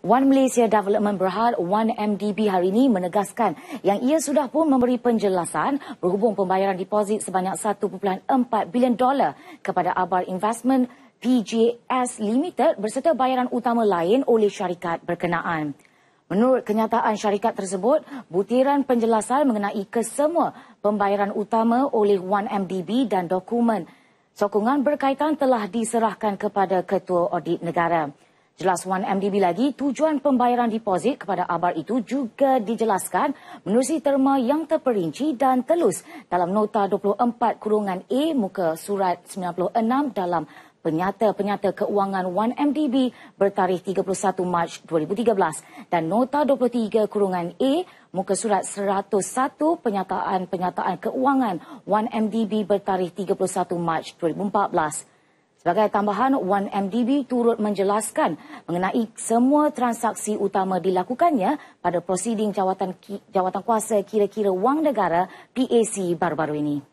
One Malaysia Development Berhad, 1MDB hari ini menegaskan yang ia sudah pun memberi penjelasan berhubung pembayaran deposit sebanyak 1.4 bilion dolar kepada Abar Investment PJS Limited berserta bayaran utama lain oleh syarikat berkenaan. Menurut kenyataan syarikat tersebut, butiran penjelasan mengenai kesemua pembayaran utama oleh 1MDB dan dokumen sokongan berkaitan telah diserahkan kepada Ketua Audit Negara. Jelas Wan MDB lagi, tujuan pembayaran deposit kepada Abar itu juga dijelaskan menerusi terma yang terperinci dan telus dalam nota 24 kurungan A muka surat 96 dalam penyata-penyata keuangan 1MDB bertarikh 31 Mac 2013 dan nota 23 kurungan A muka surat 101 penyataan-penyataan keuangan 1MDB bertarikh 31 Mac 2014. Sebagai tambahan, 1MDB turut menjelaskan mengenai semua transaksi utama dilakukannya pada prosiding jawatan, jawatan kuasa kira-kira wang negara PAC baru-baru ini.